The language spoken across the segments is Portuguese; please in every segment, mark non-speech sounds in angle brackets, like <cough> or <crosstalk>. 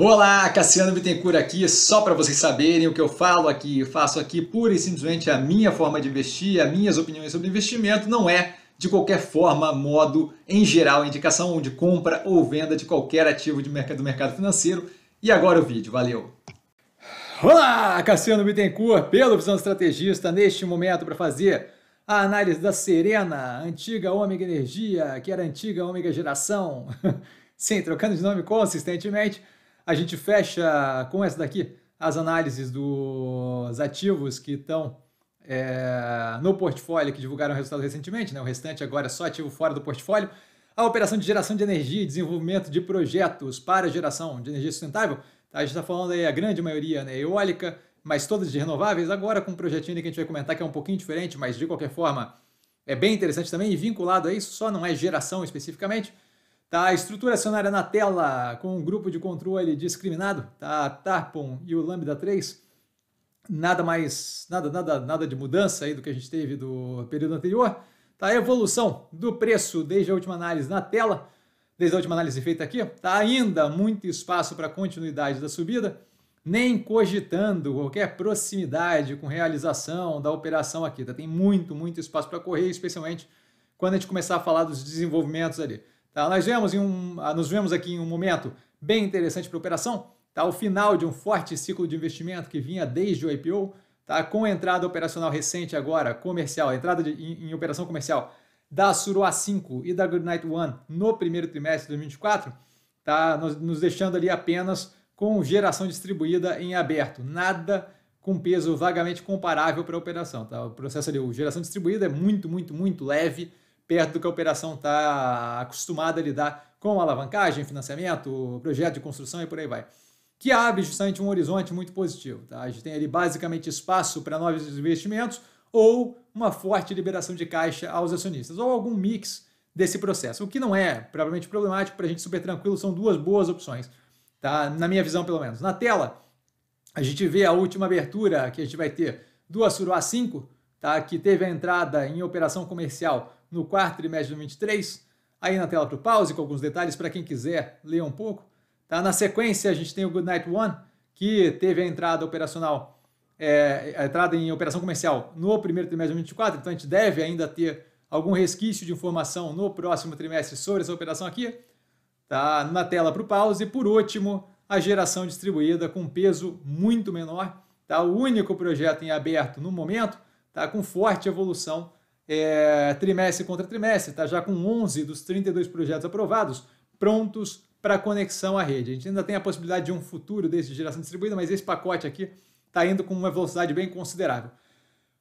Olá, Cassiano Bittencourt aqui, só para vocês saberem o que eu falo aqui, faço aqui pura e simplesmente a minha forma de investir, as minhas opiniões sobre investimento, não é de qualquer forma, modo, em geral, indicação de compra ou venda de qualquer ativo de mercado, do mercado financeiro. E agora o vídeo, valeu! Olá, Cassiano Bittencourt, pelo Visão Estrategista, neste momento para fazer a análise da Serena, antiga Ômega Energia, que era antiga Ômega Geração, sim, <laughs> trocando de nome consistentemente, a gente fecha com essa daqui as análises dos ativos que estão é, no portfólio, que divulgaram o resultado recentemente, né? o restante agora é só ativo fora do portfólio. A operação de geração de energia e desenvolvimento de projetos para geração de energia sustentável, tá, a gente está falando aí a grande maioria né? eólica, mas todas de renováveis, agora com um projetinho que a gente vai comentar que é um pouquinho diferente, mas de qualquer forma é bem interessante também e vinculado a isso, só não é geração especificamente. Tá a estrutura acionária na tela com um grupo de controle discriminado, tá a Tarpon e o Lambda 3. Nada mais, nada, nada, nada de mudança aí do que a gente teve do período anterior. Tá a evolução do preço desde a última análise na tela, desde a última análise feita aqui. Tá ainda muito espaço para continuidade da subida, nem cogitando qualquer proximidade com realização da operação aqui. Tá? Tem muito, muito espaço para correr, especialmente quando a gente começar a falar dos desenvolvimentos ali. Tá? Nós vemos em um, ah, nos vemos aqui em um momento bem interessante para a operação, tá? o final de um forte ciclo de investimento que vinha desde o IPO, tá? com a entrada operacional recente agora, comercial, entrada de, em, em, operação comercial da Suruá 5 e da Goodnight One no primeiro trimestre de 2024, tá? nos, nos deixando ali apenas com geração distribuída em aberto, nada com peso vagamente comparável para a operação. Tá? O processo ali, o geração distribuída é muito, muito, muito leve, perto do que a operação está acostumada a lidar com alavancagem, financiamento, projeto de construção e por aí vai. Que abre justamente um horizonte muito positivo. Tá? A gente tem ali basicamente espaço para novos investimentos ou uma forte liberação de caixa aos acionistas, ou algum mix desse processo. O que não é provavelmente problemático para a gente super tranquilo, são duas boas opções, tá? na minha visão pelo menos. Na tela, a gente vê a última abertura que a gente vai ter do A 5, tá? que teve a entrada em operação comercial no quarto trimestre de 2023. aí na tela para o pause, com alguns detalhes para quem quiser ler um pouco. Tá? Na sequência, a gente tem o Good Night One, que teve a entrada operacional, é, a entrada em operação comercial no primeiro trimestre de 2024. então a gente deve ainda ter algum resquício de informação no próximo trimestre sobre essa operação aqui. Tá na tela para o pause. E por último, a geração distribuída com peso muito menor. Tá o único projeto em aberto no momento, tá com forte evolução é, trimestre contra trimestre, está já com 11 dos 32 projetos aprovados prontos para conexão à rede. A gente ainda tem a possibilidade de um futuro desse de geração distribuída, mas esse pacote aqui está indo com uma velocidade bem considerável.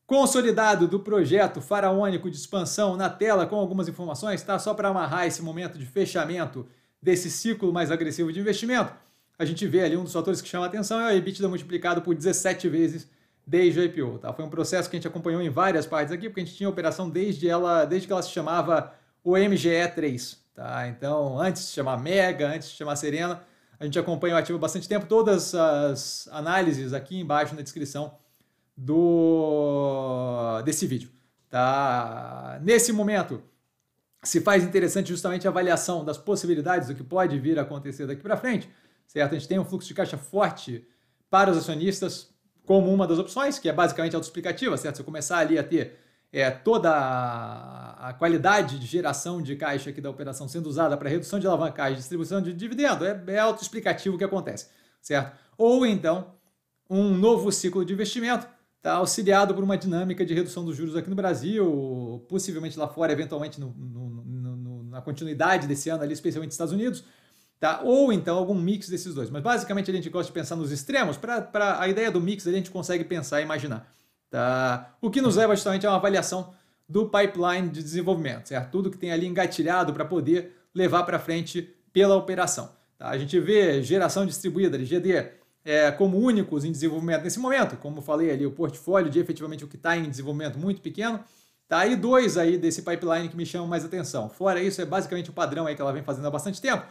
Consolidado do projeto faraônico de expansão na tela com algumas informações, está Só para amarrar esse momento de fechamento desse ciclo mais agressivo de investimento, a gente vê ali um dos fatores que chama atenção é o EBITDA multiplicado por 17 vezes desde o IPO. Tá? Foi um processo que a gente acompanhou em várias partes aqui, porque a gente tinha operação desde ela, desde que ela se chamava o MGE 3 Tá? Então, antes de se chamar Mega, antes de se chamar Serena, a gente acompanha o ativo há bastante tempo. Todas as análises aqui embaixo na descrição do desse vídeo. Tá? Nesse momento, se faz interessante justamente a avaliação das possibilidades do que pode vir a acontecer daqui para frente, certo? A gente tem um fluxo de caixa forte para os acionistas, como uma das opções, que é basicamente autoexplicativa, certo? Se eu começar ali a ter é, toda a qualidade de geração de caixa aqui da operação sendo usada para redução de alavancagem, distribuição de dividendo, é, é autoexplicativo o que acontece, certo? Ou então, um novo ciclo de investimento, tá auxiliado por uma dinâmica de redução dos juros aqui no Brasil, possivelmente lá fora, eventualmente no, no, no, na continuidade desse ano ali, especialmente nos Estados Unidos, Tá? Ou então algum mix desses dois. Mas basicamente a gente gosta de pensar nos extremos, para a ideia do mix a gente consegue pensar e imaginar. Tá? O que nos leva justamente a uma avaliação do pipeline de desenvolvimento, certo? Tudo que tem ali engatilhado para poder levar para frente pela operação. Tá? A gente vê geração distribuída, GD, é, como únicos em desenvolvimento nesse momento, como falei ali, o portfólio de efetivamente o que está em desenvolvimento muito pequeno. Tá aí dois aí desse pipeline que me chamam mais atenção. Fora isso, é basicamente o padrão aí que ela vem fazendo há bastante tempo,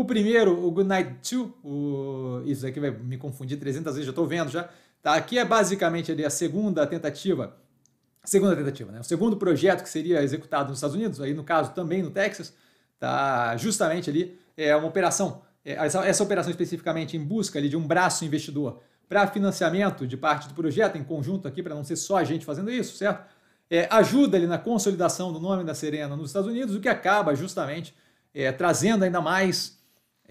o primeiro, o Goodnight 2, o... isso aqui vai me confundir 300 vezes, já estou vendo já. Tá, aqui é basicamente ali, a segunda tentativa, segunda tentativa, né? O segundo projeto que seria executado nos Estados Unidos, aí no caso também no Texas, tá? Justamente ali é uma operação, é, essa, essa operação especificamente em busca ali de um braço investidor para financiamento de parte do projeto em conjunto aqui, para não ser só a gente fazendo isso, certo? É, ajuda ali na consolidação do nome da Serena nos Estados Unidos, o que acaba justamente é, trazendo ainda mais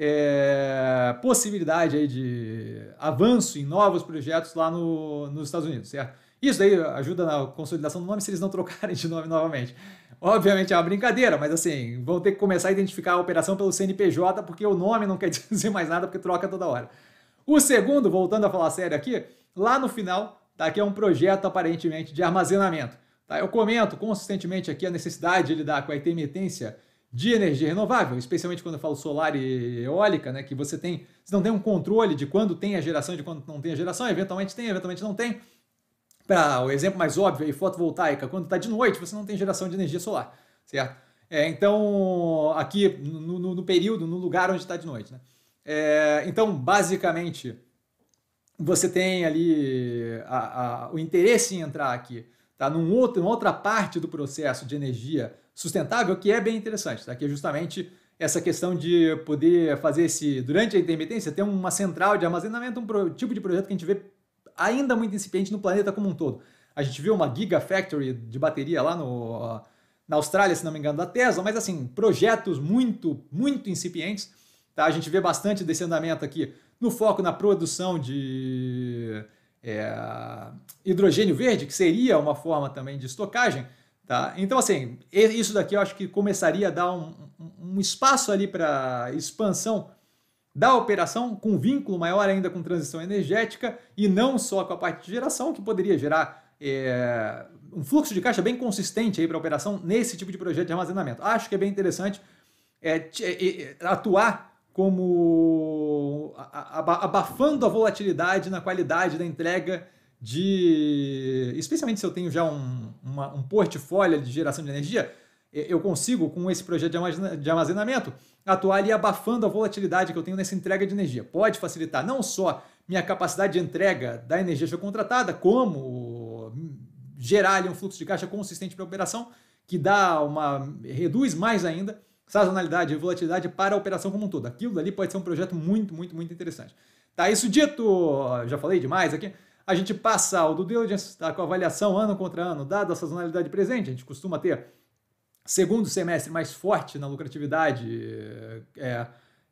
é, possibilidade aí de avanço em novos projetos lá no, nos Estados Unidos, certo? Isso aí ajuda na consolidação do nome se eles não <laughs> trocarem de nome novamente. Obviamente é uma brincadeira, mas assim, vão ter que começar a identificar a operação pelo CNPJ, porque o nome não quer <laughs> dizer mais nada, porque troca toda hora. O segundo, voltando a falar sério aqui, lá no final, tá aqui é um projeto aparentemente de armazenamento. Tá? Eu comento consistentemente aqui a necessidade de lidar com a intermitência de energia renovável, especialmente quando eu falo solar e eólica, né, que você tem, você não tem um controle de quando tem a geração e de quando não tem a geração, eventualmente tem, eventualmente não tem. Para o exemplo mais óbvio, aí, fotovoltaica, quando está de noite, você não tem geração de energia solar, certo? É, então, aqui no, no, no, período, no lugar onde está de noite, né? É, então, basicamente, você tem ali a, a, o interesse em entrar aqui, tá? Num outro, numa outra parte do processo de energia sustentável, que é bem interessante, tá? que é justamente essa questão de poder fazer esse, durante a intermitência, ter uma central de armazenamento, um pro, tipo de projeto que a gente vê ainda muito incipiente no planeta como um todo. A gente viu uma Gigafactory de bateria lá no, na Austrália, se não me engano, da Tesla, mas assim, projetos muito, muito incipientes. Tá? A gente vê bastante desse andamento aqui no foco na produção de é, hidrogênio verde, que seria uma forma também de estocagem, Tá? Então, assim, isso daqui eu acho que começaria a dar um, um espaço ali para expansão da operação, com vínculo maior ainda com transição energética e não só com a parte de geração, que poderia gerar é, um fluxo de caixa bem consistente para a operação nesse tipo de projeto de armazenamento. Acho que é bem interessante é, é, é atuar como abafando a volatilidade na qualidade da entrega de. Especialmente se eu tenho já um, uma, um portfólio de geração de energia, eu consigo, com esse projeto de armazenamento, atuar ali abafando a volatilidade que eu tenho nessa entrega de energia. Pode facilitar não só minha capacidade de entrega da energia já contratada, como gerar ali um fluxo de caixa consistente para a operação, que dá uma. reduz mais ainda sazonalidade e volatilidade para a operação como um todo. Aquilo ali pode ser um projeto muito, muito, muito interessante. Tá, isso dito, já falei demais aqui a gente passar o do diligence tá, com avaliação ano contra ano, dada a sazonalidade presente, a gente costuma ter segundo semestre mais forte na lucratividade, é,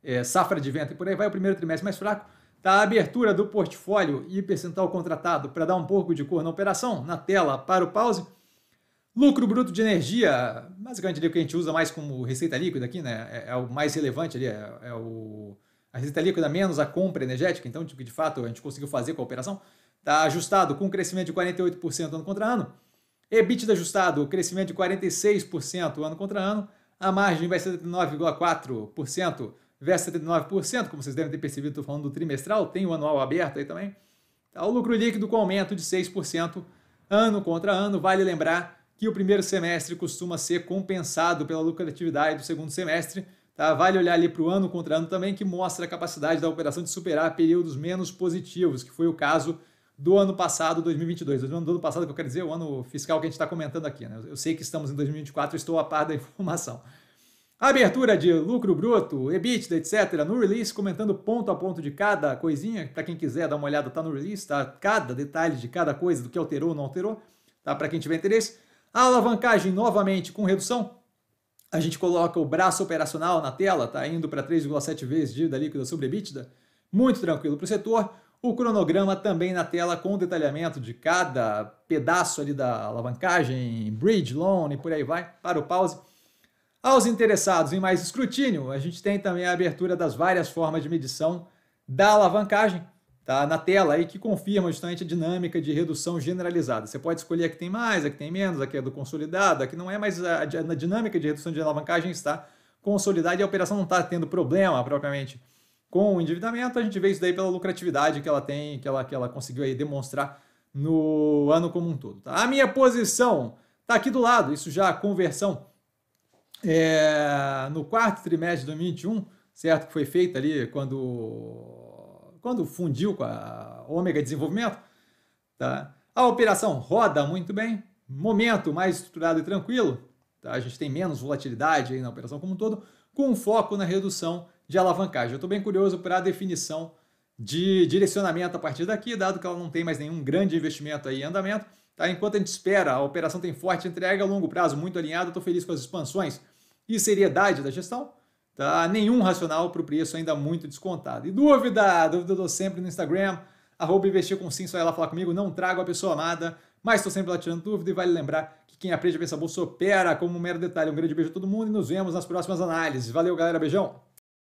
é, safra de venda e por aí vai, o primeiro trimestre mais fraco, tá a abertura do portfólio e percentual contratado para dar um pouco de cor na operação, na tela para o pause. Lucro bruto de energia, basicamente ali o que a gente usa mais como receita líquida aqui, né? É, é o mais relevante ali, é, é, o, a receita líquida menos a compra energética, então, tipo, de fato, a gente conseguiu fazer com a operação tá? ajustado com um crescimento de 48% ano contra ano, EBITDA ajustado, crescimento de 46% ano contra ano, a margem vai ser 79,4% versus 79%, como vocês devem ter percebido, estou falando do trimestral, tem o anual aberto aí também. Tá? O lucro líquido com aumento de 6% ano contra ano, vale lembrar que o primeiro semestre costuma ser compensado pela lucratividade do segundo semestre, Tá? Vale olhar ali para o ano contra ano também, que mostra a capacidade da operação de superar períodos menos positivos, que foi o caso do ano passado, 2022. Do ano passado, que eu quero dizer, é o ano fiscal que a gente está comentando aqui. Né? Eu sei que estamos em 2024, estou a par da informação. Abertura de lucro bruto, EBITDA, etc., no release, comentando ponto a ponto de cada coisinha. Para quem quiser dar uma olhada, está no release, tá? cada detalhe de cada coisa, do que alterou ou não alterou, tá? para quem tiver interesse. A alavancagem, novamente, com redução. A gente coloca o braço operacional na tela, está indo para 3,7 vezes dívida líquida sobre EBITDA. Muito tranquilo para o setor. O cronograma também na tela com o detalhamento de cada pedaço ali da alavancagem, bridge, loan e por aí vai, para o pause. Aos interessados em mais escrutínio, a gente tem também a abertura das várias formas de medição da alavancagem, tá na tela aí que confirma justamente a dinâmica de redução generalizada. Você pode escolher a que tem mais, a que tem menos, a que é do consolidado, a que não é, mas a, a dinâmica de redução de alavancagem está consolidada e a operação não está tendo problema propriamente com o endividamento. A gente vê isso daí pela lucratividade que ela tem, que ela, que ela conseguiu aí demonstrar no ano como um todo. Tá? A minha posição está aqui do lado, isso já é a conversão é, no quarto trimestre de 2021, certo? Que foi feita ali quando, quando fundiu com a Ômega Desenvolvimento. Tá? A operação roda muito bem, momento mais estruturado e tranquilo, tá? a gente tem menos volatilidade aí na operação como um todo, com foco na redução de alavancagem. Eu estou bem curioso para a definição de direcionamento a partir daqui, dado que ela não tem mais nenhum grande investimento aí em andamento. Tá? Enquanto a gente espera, a operação tem forte entrega a longo prazo, muito alinhada, estou feliz com as expansões e seriedade da gestão. Tá? Nenhum racional para o preço ainda muito descontado. E dúvida, dúvida eu dou sempre no Instagram, arroba investir com sim, só ela falar comigo, não trago a pessoa amada, mas estou sempre lá tirando dúvida e vale lembrar que quem aprende a pensar bolsa opera como um mero detalhe. Um grande beijo a todo mundo e nos vemos nas próximas análises. Valeu, galera, beijão!